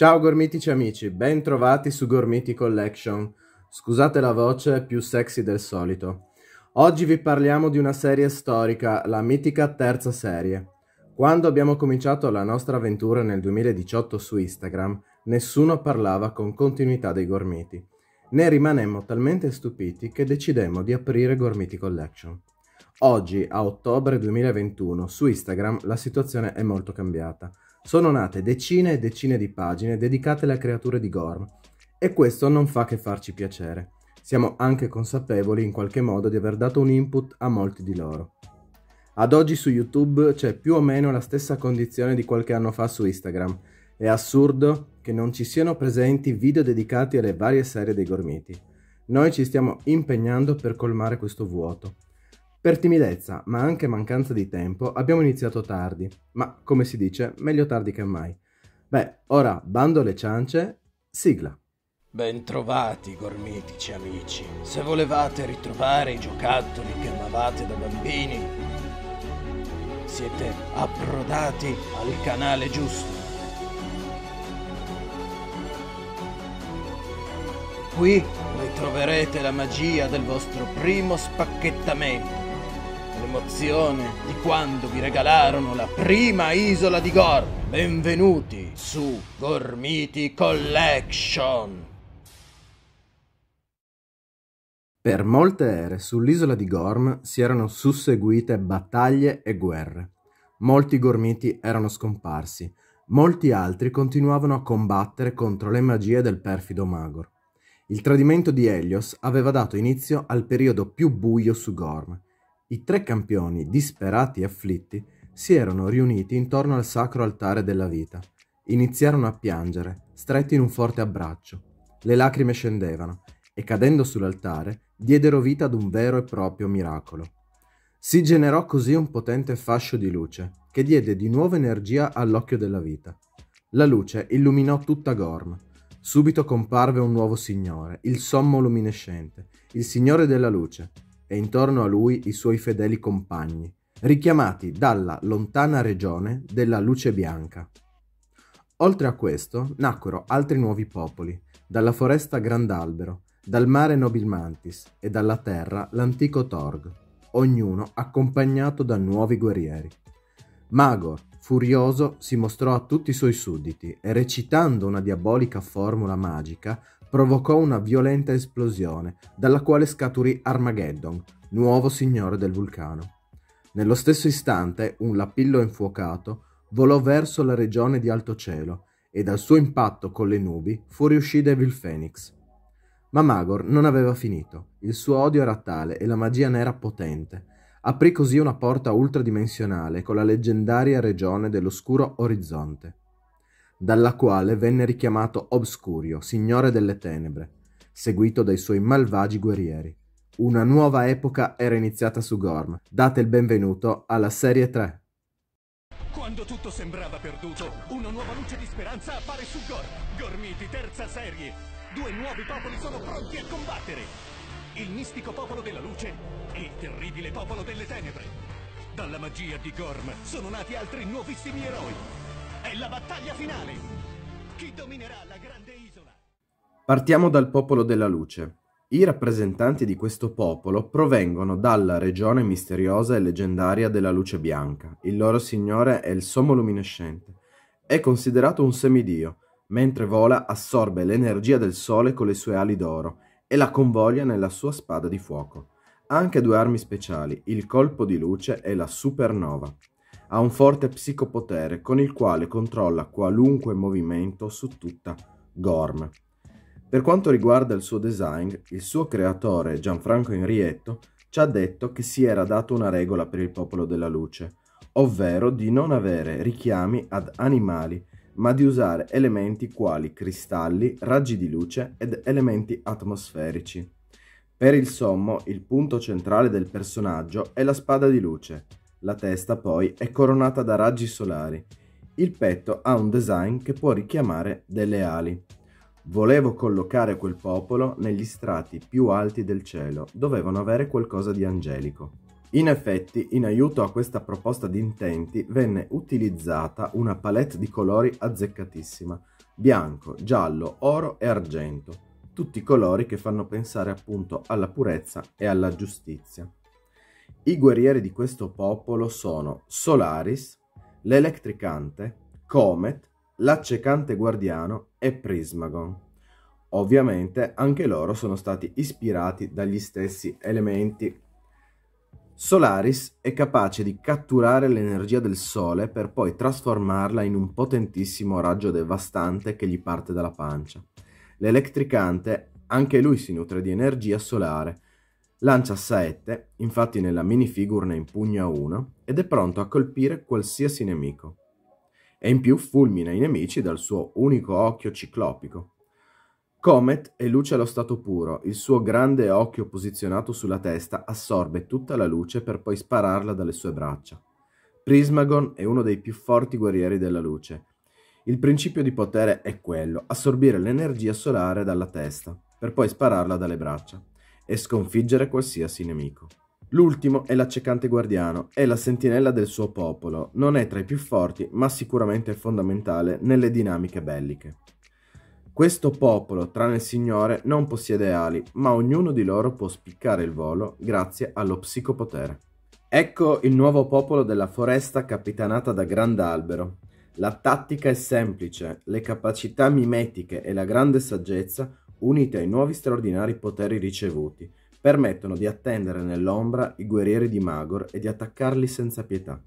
Ciao gormitici amici, ben trovati su Gormiti Collection. Scusate la voce più sexy del solito. Oggi vi parliamo di una serie storica, la mitica terza serie. Quando abbiamo cominciato la nostra avventura nel 2018 su Instagram, nessuno parlava con continuità dei gormiti. Ne rimanemmo talmente stupiti che decidemmo di aprire Gormiti Collection. Oggi, a ottobre 2021, su Instagram la situazione è molto cambiata sono nate decine e decine di pagine dedicate alle creature di Gorm e questo non fa che farci piacere. Siamo anche consapevoli in qualche modo di aver dato un input a molti di loro. Ad oggi su YouTube c'è più o meno la stessa condizione di qualche anno fa su Instagram. È assurdo che non ci siano presenti video dedicati alle varie serie dei gormiti. Noi ci stiamo impegnando per colmare questo vuoto. Per timidezza, ma anche mancanza di tempo, abbiamo iniziato tardi, ma come si dice, meglio tardi che mai. Beh, ora bando le ciance, sigla. Bentrovati, gormitici amici. Se volevate ritrovare i giocattoli che amavate da bambini, siete approdati al canale giusto. Qui ritroverete la magia del vostro primo spacchettamento commozione di quando vi regalarono la prima isola di Gorm. Benvenuti su Gormiti Collection! Per molte ere sull'isola di Gorm si erano susseguite battaglie e guerre. Molti gormiti erano scomparsi, molti altri continuavano a combattere contro le magie del perfido Magor. Il tradimento di Helios aveva dato inizio al periodo più buio su Gorm, i tre campioni, disperati e afflitti, si erano riuniti intorno al sacro altare della vita. Iniziarono a piangere, stretti in un forte abbraccio. Le lacrime scendevano e cadendo sull'altare diedero vita ad un vero e proprio miracolo. Si generò così un potente fascio di luce che diede di nuova energia all'occhio della vita. La luce illuminò tutta Gorm. Subito comparve un nuovo signore, il sommo luminescente, il signore della luce, e intorno a lui i suoi fedeli compagni, richiamati dalla lontana regione della luce bianca. Oltre a questo nacquero altri nuovi popoli, dalla foresta Grandalbero, dal mare Nobilmantis e dalla terra l'antico Torg, ognuno accompagnato da nuovi guerrieri. Magor, furioso, si mostrò a tutti i suoi sudditi e recitando una diabolica formula magica provocò una violenta esplosione, dalla quale scaturì Armageddon, nuovo signore del vulcano. Nello stesso istante un lapillo infuocato volò verso la regione di alto cielo e dal suo impatto con le nubi fuoriuscì Evil Phoenix. Ma Magor non aveva finito, il suo odio era tale e la magia n'era potente. Aprì così una porta ultradimensionale con la leggendaria regione dell'oscuro orizzonte dalla quale venne richiamato Obscurio, signore delle tenebre, seguito dai suoi malvagi guerrieri. Una nuova epoca era iniziata su Gorm. Date il benvenuto alla serie 3. Quando tutto sembrava perduto, una nuova luce di speranza appare su Gorm. Gormiti, terza serie. Due nuovi popoli sono pronti a combattere. Il mistico popolo della luce e il terribile popolo delle tenebre. Dalla magia di Gorm sono nati altri nuovissimi eroi. È la battaglia finale! Chi dominerà la grande isola? Partiamo dal popolo della luce. I rappresentanti di questo popolo provengono dalla regione misteriosa e leggendaria della luce bianca. Il loro signore è il sommo luminescente. È considerato un semidio. Mentre vola assorbe l'energia del sole con le sue ali d'oro e la convoglia nella sua spada di fuoco. Ha anche due armi speciali, il colpo di luce e la supernova ha un forte psicopotere con il quale controlla qualunque movimento su tutta Gorm. Per quanto riguarda il suo design, il suo creatore Gianfranco Henrietto ci ha detto che si era dato una regola per il popolo della luce, ovvero di non avere richiami ad animali, ma di usare elementi quali cristalli, raggi di luce ed elementi atmosferici. Per il sommo, il punto centrale del personaggio è la spada di luce, la testa poi è coronata da raggi solari. Il petto ha un design che può richiamare delle ali. Volevo collocare quel popolo negli strati più alti del cielo, dovevano avere qualcosa di angelico. In effetti, in aiuto a questa proposta di intenti venne utilizzata una palette di colori azzeccatissima, bianco, giallo, oro e argento, tutti colori che fanno pensare appunto alla purezza e alla giustizia. I guerrieri di questo popolo sono Solaris, l'Electricante, Comet, l'Accecante Guardiano e Prismagon. Ovviamente anche loro sono stati ispirati dagli stessi elementi. Solaris è capace di catturare l'energia del Sole per poi trasformarla in un potentissimo raggio devastante che gli parte dalla pancia. L'Electricante anche lui si nutre di energia solare Lancia 7, infatti nella minifigure ne impugna una ed è pronto a colpire qualsiasi nemico. E in più fulmina i nemici dal suo unico occhio ciclopico. Comet è luce allo stato puro, il suo grande occhio posizionato sulla testa assorbe tutta la luce per poi spararla dalle sue braccia. Prismagon è uno dei più forti guerrieri della luce. Il principio di potere è quello, assorbire l'energia solare dalla testa, per poi spararla dalle braccia e sconfiggere qualsiasi nemico. L'ultimo è l'accecante guardiano, è la sentinella del suo popolo, non è tra i più forti, ma sicuramente è fondamentale nelle dinamiche belliche. Questo popolo, tranne il Signore, non possiede ali, ma ognuno di loro può spiccare il volo grazie allo psicopotere. Ecco il nuovo popolo della foresta capitanata da Grand'Albero. La tattica è semplice, le capacità mimetiche e la grande saggezza unite ai nuovi straordinari poteri ricevuti, permettono di attendere nell'ombra i guerrieri di Magor e di attaccarli senza pietà.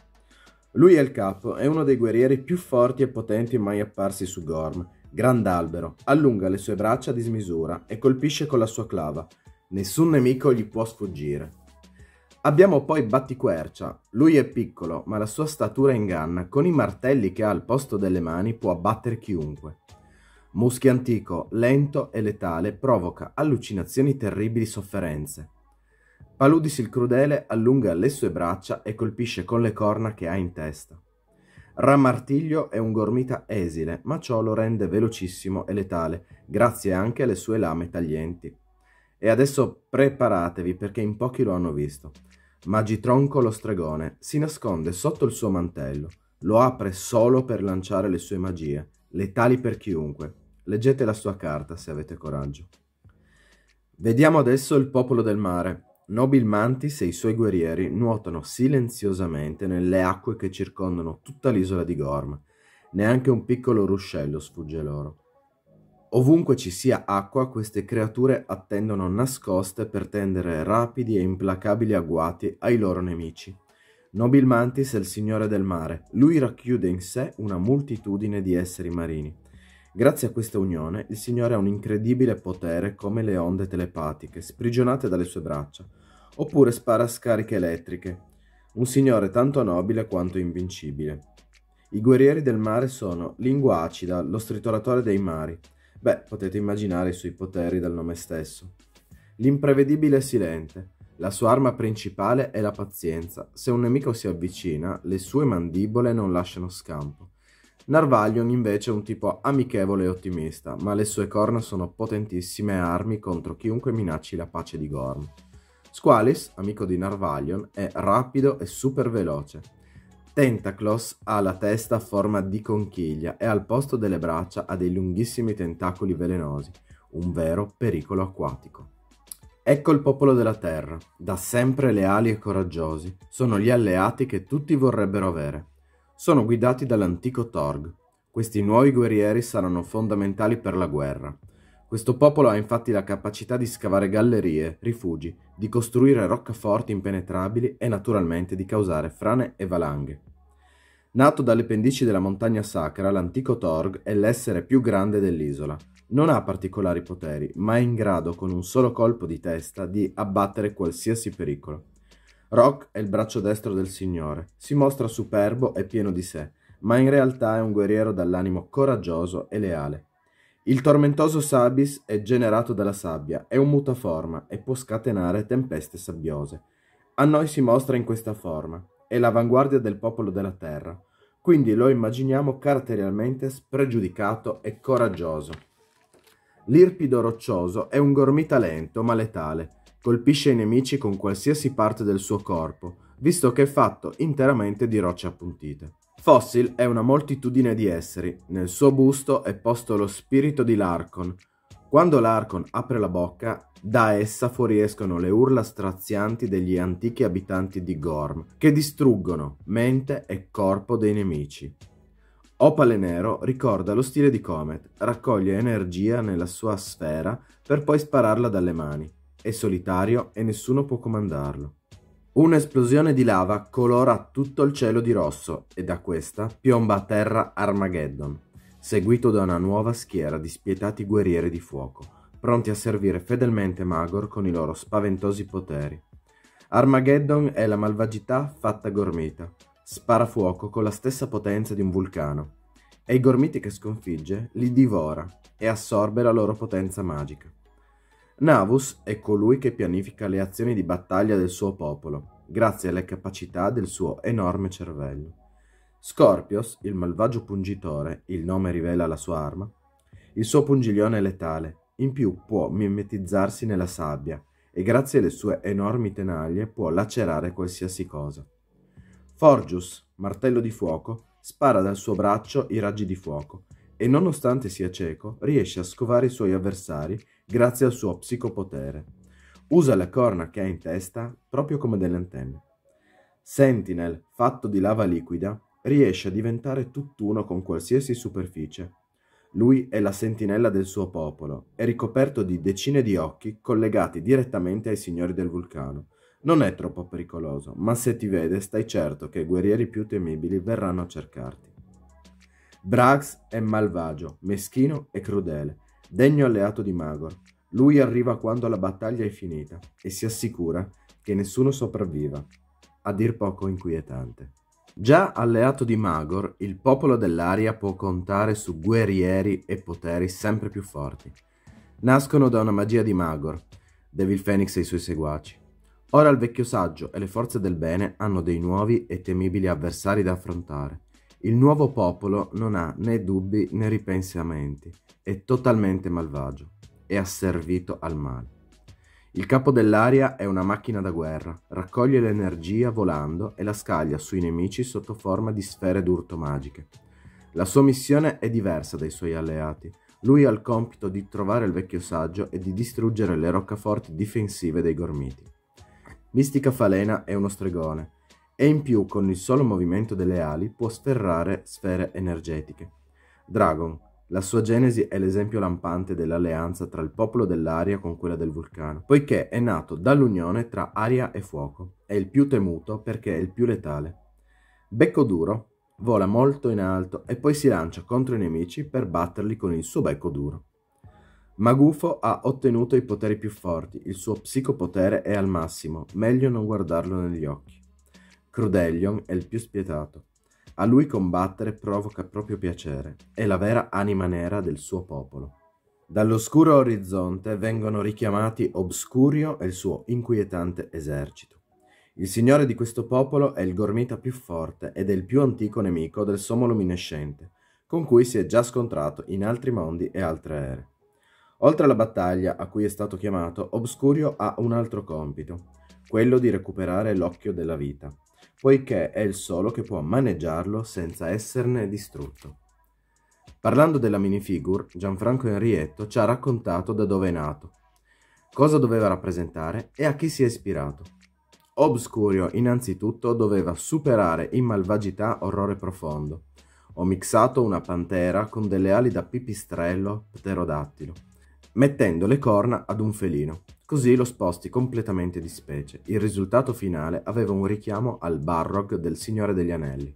Lui è il capo, e uno dei guerrieri più forti e potenti mai apparsi su Gorm. Grand'albero, allunga le sue braccia a dismisura e colpisce con la sua clava. Nessun nemico gli può sfuggire. Abbiamo poi Battiquercia. Lui è piccolo, ma la sua statura inganna. Con i martelli che ha al posto delle mani può abbattere chiunque. Muschio antico, lento e letale, provoca allucinazioni terribili sofferenze. Paludis il crudele allunga le sue braccia e colpisce con le corna che ha in testa. Ramartiglio è un gormita esile, ma ciò lo rende velocissimo e letale, grazie anche alle sue lame taglienti. E adesso preparatevi perché in pochi lo hanno visto. Magitronco lo stregone si nasconde sotto il suo mantello, lo apre solo per lanciare le sue magie, letali per chiunque, Leggete la sua carta se avete coraggio. Vediamo adesso il popolo del mare. Nobil Mantis e i suoi guerrieri nuotano silenziosamente nelle acque che circondano tutta l'isola di Gorm. Neanche un piccolo ruscello sfugge loro. Ovunque ci sia acqua, queste creature attendono nascoste per tendere rapidi e implacabili agguati ai loro nemici. Nobil Mantis è il signore del mare. Lui racchiude in sé una moltitudine di esseri marini. Grazie a questa unione, il Signore ha un incredibile potere come le onde telepatiche, sprigionate dalle sue braccia, oppure spara scariche elettriche. Un Signore tanto nobile quanto invincibile. I guerrieri del mare sono Lingua Acida, lo stritolatore dei mari. Beh, potete immaginare i suoi poteri dal nome stesso. L'imprevedibile Silente. La sua arma principale è la pazienza. Se un nemico si avvicina, le sue mandibole non lasciano scampo. Narvalion invece è un tipo amichevole e ottimista, ma le sue corna sono potentissime armi contro chiunque minacci la pace di Gorm. Squalis, amico di Narvalion, è rapido e super veloce. Tentaclos ha la testa a forma di conchiglia e al posto delle braccia ha dei lunghissimi tentacoli velenosi, un vero pericolo acquatico. Ecco il popolo della Terra, da sempre leali e coraggiosi, sono gli alleati che tutti vorrebbero avere sono guidati dall'antico Torg. Questi nuovi guerrieri saranno fondamentali per la guerra. Questo popolo ha infatti la capacità di scavare gallerie, rifugi, di costruire roccaforti impenetrabili e naturalmente di causare frane e valanghe. Nato dalle pendici della montagna sacra, l'antico Torg è l'essere più grande dell'isola. Non ha particolari poteri, ma è in grado con un solo colpo di testa di abbattere qualsiasi pericolo. Rock è il braccio destro del Signore, si mostra superbo e pieno di sé, ma in realtà è un guerriero dall'animo coraggioso e leale. Il tormentoso Sabis è generato dalla sabbia, è un mutaforma e può scatenare tempeste sabbiose. A noi si mostra in questa forma, è l'avanguardia del popolo della terra, quindi lo immaginiamo caratterialmente spregiudicato e coraggioso. L'irpido roccioso è un gormita lento ma letale, Colpisce i nemici con qualsiasi parte del suo corpo, visto che è fatto interamente di rocce appuntite. Fossil è una moltitudine di esseri. Nel suo busto è posto lo spirito di Larkon. Quando Larkon apre la bocca, da essa fuoriescono le urla strazianti degli antichi abitanti di Gorm, che distruggono mente e corpo dei nemici. Opale Nero ricorda lo stile di Comet, raccoglie energia nella sua sfera per poi spararla dalle mani è solitario e nessuno può comandarlo. Un'esplosione di lava colora tutto il cielo di rosso e da questa piomba a terra Armageddon, seguito da una nuova schiera di spietati guerrieri di fuoco, pronti a servire fedelmente Magor con i loro spaventosi poteri. Armageddon è la malvagità fatta gormita, spara fuoco con la stessa potenza di un vulcano, e i gormiti che sconfigge li divora e assorbe la loro potenza magica. Navus è colui che pianifica le azioni di battaglia del suo popolo, grazie alle capacità del suo enorme cervello. Scorpios, il malvagio pungitore, il nome rivela la sua arma, il suo pungiglione è letale, in più può mimetizzarsi nella sabbia e grazie alle sue enormi tenaglie può lacerare qualsiasi cosa. Forgius, martello di fuoco, spara dal suo braccio i raggi di fuoco e nonostante sia cieco riesce a scovare i suoi avversari grazie al suo psicopotere. Usa le corna che ha in testa proprio come delle antenne. Sentinel, fatto di lava liquida, riesce a diventare tutt'uno con qualsiasi superficie. Lui è la sentinella del suo popolo, è ricoperto di decine di occhi collegati direttamente ai signori del vulcano. Non è troppo pericoloso, ma se ti vede stai certo che i guerrieri più temibili verranno a cercarti. Brax è malvagio, meschino e crudele, Degno alleato di Magor, lui arriva quando la battaglia è finita e si assicura che nessuno sopravviva, a dir poco inquietante. Già alleato di Magor, il popolo dell'aria può contare su guerrieri e poteri sempre più forti. Nascono da una magia di Magor, Devil Phoenix e i suoi seguaci. Ora il vecchio saggio e le forze del bene hanno dei nuovi e temibili avversari da affrontare il nuovo popolo non ha né dubbi né ripensamenti, è totalmente malvagio, è asservito al male. Il capo dell'aria è una macchina da guerra, raccoglie l'energia volando e la scaglia sui nemici sotto forma di sfere d'urto magiche. La sua missione è diversa dai suoi alleati. Lui ha il compito di trovare il vecchio saggio e di distruggere le roccaforti difensive dei gormiti. Mistica Falena è uno stregone, e in più con il solo movimento delle ali può sferrare sfere energetiche. Dragon, la sua genesi è l'esempio lampante dell'alleanza tra il popolo dell'aria con quella del vulcano, poiché è nato dall'unione tra aria e fuoco. È il più temuto perché è il più letale. Becco duro vola molto in alto e poi si lancia contro i nemici per batterli con il suo becco duro. Magufo ha ottenuto i poteri più forti, il suo psicopotere è al massimo, meglio non guardarlo negli occhi. Crudelion è il più spietato. A lui combattere provoca proprio piacere, è la vera anima nera del suo popolo. Dall'oscuro orizzonte vengono richiamati Obscurio e il suo inquietante esercito. Il signore di questo popolo è il Gormita più forte ed è il più antico nemico del Sommo Luminescente, con cui si è già scontrato in altri mondi e altre ere. Oltre alla battaglia a cui è stato chiamato, Obscurio ha un altro compito, quello di recuperare l'occhio della vita, poiché è il solo che può maneggiarlo senza esserne distrutto. Parlando della minifigure, Gianfranco Henrietto ci ha raccontato da dove è nato, cosa doveva rappresentare e a chi si è ispirato. Obscurio innanzitutto doveva superare in malvagità orrore profondo. Ho mixato una pantera con delle ali da pipistrello pterodattilo, mettendo le corna ad un felino. Così lo sposti completamente di specie. Il risultato finale aveva un richiamo al Barrog del Signore degli Anelli.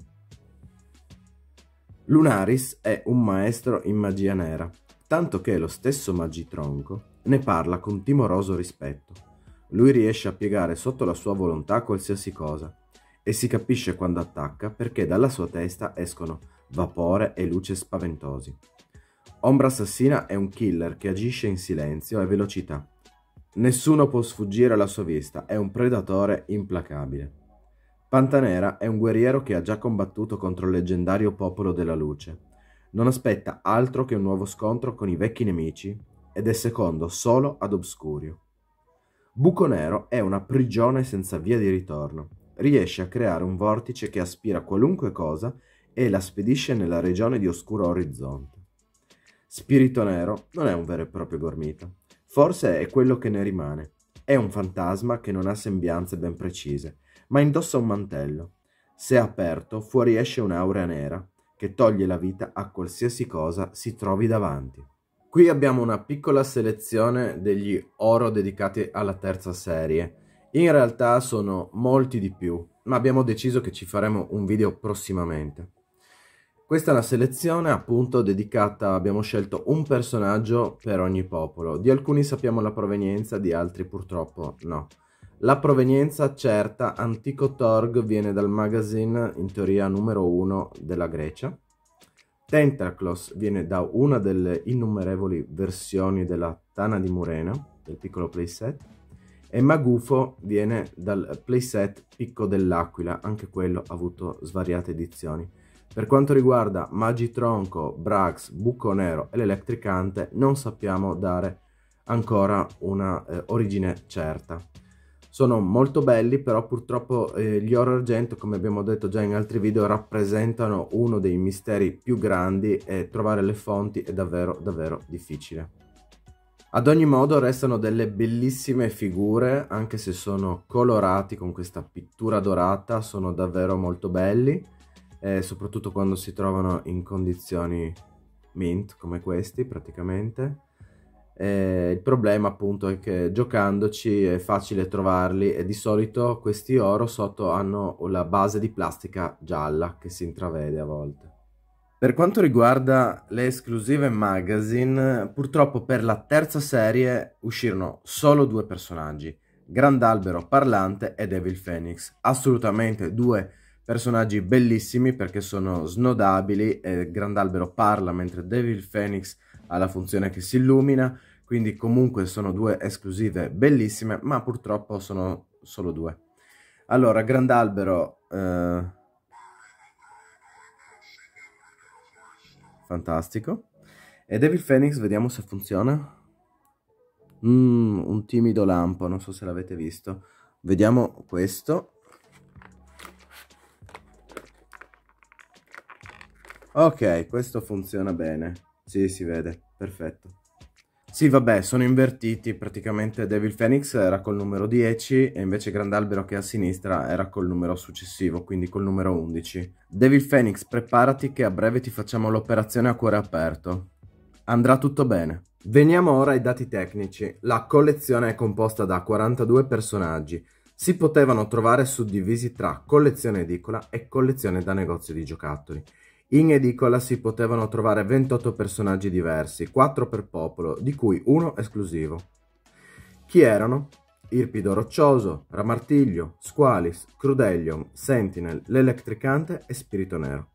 Lunaris è un maestro in magia nera, tanto che lo stesso Magitronco ne parla con timoroso rispetto. Lui riesce a piegare sotto la sua volontà qualsiasi cosa, e si capisce quando attacca perché dalla sua testa escono vapore e luce spaventosi. Ombra Assassina è un killer che agisce in silenzio e velocità, Nessuno può sfuggire alla sua vista, è un predatore implacabile. Pantanera è un guerriero che ha già combattuto contro il leggendario popolo della luce. Non aspetta altro che un nuovo scontro con i vecchi nemici ed è secondo solo ad Obscurio. Buco Nero è una prigione senza via di ritorno. Riesce a creare un vortice che aspira qualunque cosa e la spedisce nella regione di oscuro orizzonte. Spirito Nero non è un vero e proprio gormita, Forse è quello che ne rimane. È un fantasma che non ha sembianze ben precise, ma indossa un mantello. Se aperto, fuori esce un'aurea nera che toglie la vita a qualsiasi cosa si trovi davanti. Qui abbiamo una piccola selezione degli oro dedicati alla terza serie. In realtà sono molti di più, ma abbiamo deciso che ci faremo un video prossimamente. Questa è la selezione appunto dedicata, abbiamo scelto un personaggio per ogni popolo. Di alcuni sappiamo la provenienza, di altri purtroppo no. La provenienza certa, Antico Torg, viene dal magazine, in teoria numero uno, della Grecia. Tentaclos viene da una delle innumerevoli versioni della Tana di Murena, del piccolo playset. E Magufo viene dal playset Picco dell'Aquila, anche quello ha avuto svariate edizioni. Per quanto riguarda Magitronco, Brax, Buco Nero e l'Electricante non sappiamo dare ancora una eh, origine certa. Sono molto belli, però purtroppo eh, gli oro argento, come abbiamo detto già in altri video, rappresentano uno dei misteri più grandi e trovare le fonti è davvero davvero difficile. Ad ogni modo restano delle bellissime figure, anche se sono colorati con questa pittura dorata, sono davvero molto belli eh, soprattutto quando si trovano in condizioni mint come questi praticamente. Eh, il problema appunto è che giocandoci è facile trovarli e di solito questi oro sotto hanno la base di plastica gialla che si intravede a volte. Per quanto riguarda le esclusive magazine, purtroppo per la terza serie uscirono solo due personaggi, Grandalbero Parlante e Devil Phoenix, assolutamente due personaggi Personaggi bellissimi perché sono snodabili e Grandalbero parla mentre Devil Phoenix ha la funzione che si illumina, quindi comunque sono due esclusive bellissime, ma purtroppo sono solo due. Allora, Grandalbero... Eh... Fantastico. E Devil Phoenix, vediamo se funziona. Mm, un timido lampo, non so se l'avete visto. Vediamo questo. Ok, questo funziona bene. Sì, si vede. Perfetto. Sì, vabbè, sono invertiti. Praticamente Devil Phoenix era col numero 10 e invece Grandalbero che è a sinistra era col numero successivo, quindi col numero 11. Devil Phoenix, preparati che a breve ti facciamo l'operazione a cuore aperto. Andrà tutto bene. Veniamo ora ai dati tecnici. La collezione è composta da 42 personaggi. Si potevano trovare suddivisi tra collezione edicola e collezione da negozio di giocattoli. In edicola si potevano trovare 28 personaggi diversi, 4 per popolo, di cui uno esclusivo. Chi erano? Irpido Roccioso, Ramartiglio, Squalis, Crudelion, Sentinel, l'Electricante e Spirito Nero.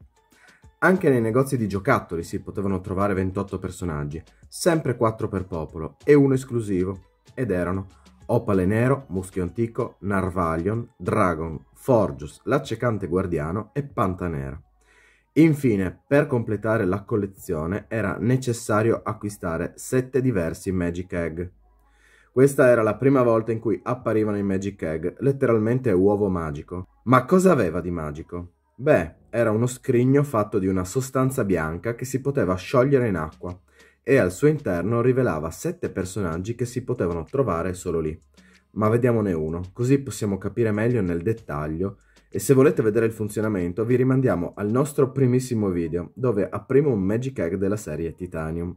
Anche nei negozi di giocattoli si potevano trovare 28 personaggi, sempre 4 per popolo e uno esclusivo, ed erano Opale Nero, Muschio Antico, Narvalion, Dragon, Forgius, L'accecante Guardiano e Pantanera. Infine, per completare la collezione era necessario acquistare sette diversi Magic Egg. Questa era la prima volta in cui apparivano i Magic Egg, letteralmente uovo magico. Ma cosa aveva di magico? Beh, era uno scrigno fatto di una sostanza bianca che si poteva sciogliere in acqua e al suo interno rivelava sette personaggi che si potevano trovare solo lì. Ma vediamone uno, così possiamo capire meglio nel dettaglio e se volete vedere il funzionamento vi rimandiamo al nostro primissimo video dove aprimo un Magic Egg della serie Titanium.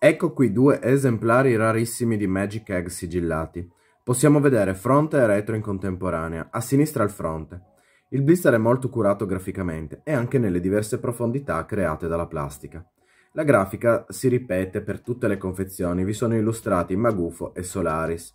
Ecco qui due esemplari rarissimi di Magic Egg sigillati. Possiamo vedere fronte e retro in contemporanea, a sinistra il fronte. Il blister è molto curato graficamente e anche nelle diverse profondità create dalla plastica. La grafica si ripete per tutte le confezioni, vi sono illustrati Magufo e Solaris.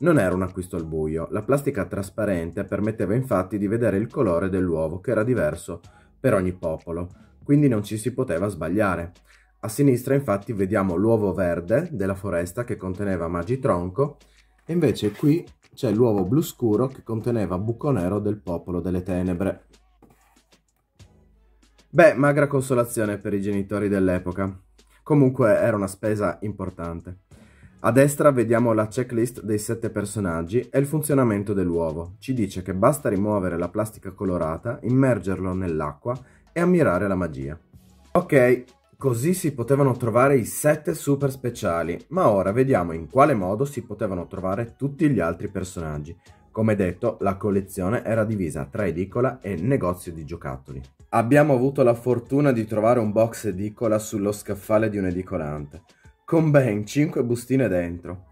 Non era un acquisto al buio, la plastica trasparente permetteva infatti di vedere il colore dell'uovo che era diverso per ogni popolo, quindi non ci si poteva sbagliare. A sinistra infatti vediamo l'uovo verde della foresta che conteneva magitronco e invece qui c'è l'uovo blu scuro che conteneva buco nero del popolo delle tenebre. Beh, magra consolazione per i genitori dell'epoca. Comunque era una spesa importante. A destra vediamo la checklist dei sette personaggi e il funzionamento dell'uovo. Ci dice che basta rimuovere la plastica colorata, immergerlo nell'acqua e ammirare la magia. Ok, così si potevano trovare i sette super speciali, ma ora vediamo in quale modo si potevano trovare tutti gli altri personaggi. Come detto, la collezione era divisa tra edicola e negozio di giocattoli. Abbiamo avuto la fortuna di trovare un box edicola sullo scaffale di un edicolante con ben 5 bustine dentro.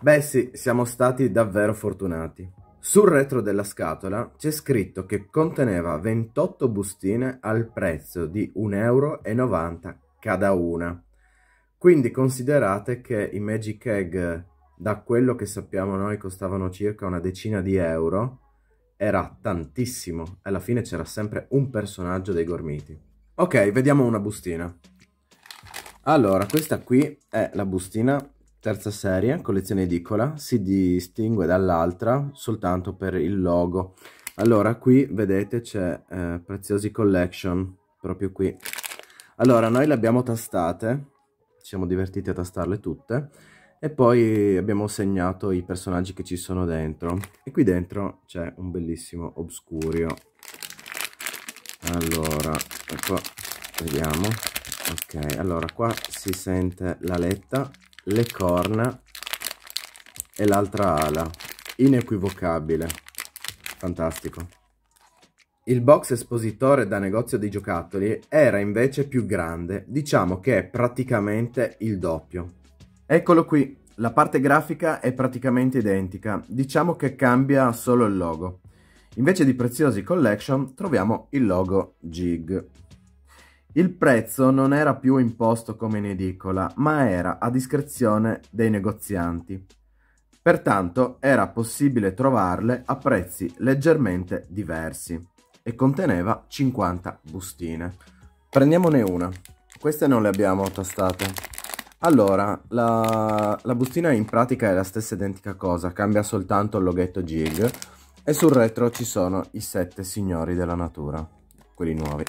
Beh sì, siamo stati davvero fortunati. Sul retro della scatola c'è scritto che conteneva 28 bustine al prezzo di 1,90 euro cada una. Quindi considerate che i Magic Egg, da quello che sappiamo noi, costavano circa una decina di euro. Era tantissimo. Alla fine c'era sempre un personaggio dei gormiti. Ok, vediamo una bustina. Allora, questa qui è la bustina terza serie, collezione edicola, si distingue dall'altra soltanto per il logo. Allora, qui vedete c'è eh, Preziosi Collection, proprio qui. Allora, noi le abbiamo tastate, ci siamo divertiti a tastarle tutte, e poi abbiamo segnato i personaggi che ci sono dentro. E qui dentro c'è un bellissimo Obscurio. Allora, ecco, vediamo ok allora qua si sente l'aletta le corna e l'altra ala inequivocabile fantastico il box espositore da negozio di giocattoli era invece più grande diciamo che è praticamente il doppio eccolo qui la parte grafica è praticamente identica diciamo che cambia solo il logo invece di preziosi collection troviamo il logo jig il prezzo non era più imposto come in edicola, ma era a discrezione dei negozianti. Pertanto era possibile trovarle a prezzi leggermente diversi e conteneva 50 bustine. Prendiamone una. Queste non le abbiamo tastate. Allora, la, la bustina in pratica è la stessa identica cosa, cambia soltanto il loghetto jig e sul retro ci sono i sette signori della natura, quelli nuovi.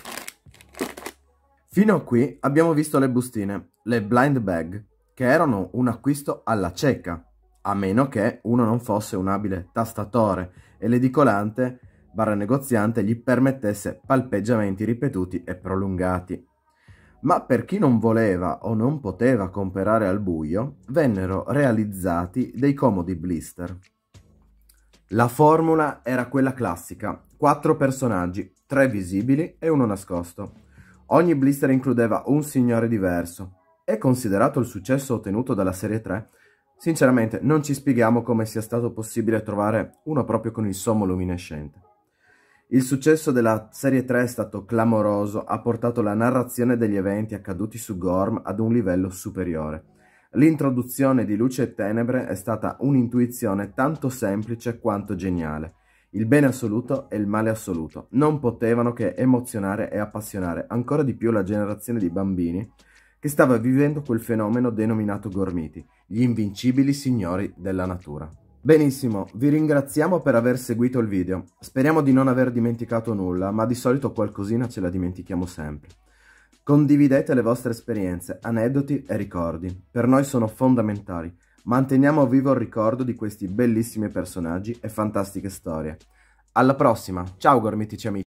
Fino a qui abbiamo visto le bustine, le blind bag, che erano un acquisto alla cieca, a meno che uno non fosse un abile tastatore e l'edicolante barra negoziante gli permettesse palpeggiamenti ripetuti e prolungati. Ma per chi non voleva o non poteva comprare al buio, vennero realizzati dei comodi blister. La formula era quella classica, quattro personaggi, tre visibili e uno nascosto. Ogni blister includeva un signore diverso e considerato il successo ottenuto dalla Serie 3, sinceramente non ci spieghiamo come sia stato possibile trovare uno proprio con il sommo luminescente. Il successo della Serie 3 è stato clamoroso, ha portato la narrazione degli eventi accaduti su Gorm ad un livello superiore. L'introduzione di luce e tenebre è stata un'intuizione tanto semplice quanto geniale il bene assoluto e il male assoluto non potevano che emozionare e appassionare ancora di più la generazione di bambini che stava vivendo quel fenomeno denominato Gormiti, gli invincibili signori della natura. Benissimo, vi ringraziamo per aver seguito il video. Speriamo di non aver dimenticato nulla, ma di solito qualcosina ce la dimentichiamo sempre. Condividete le vostre esperienze, aneddoti e ricordi. Per noi sono fondamentali Manteniamo vivo il ricordo di questi bellissimi personaggi e fantastiche storie. Alla prossima, ciao gormitici amici!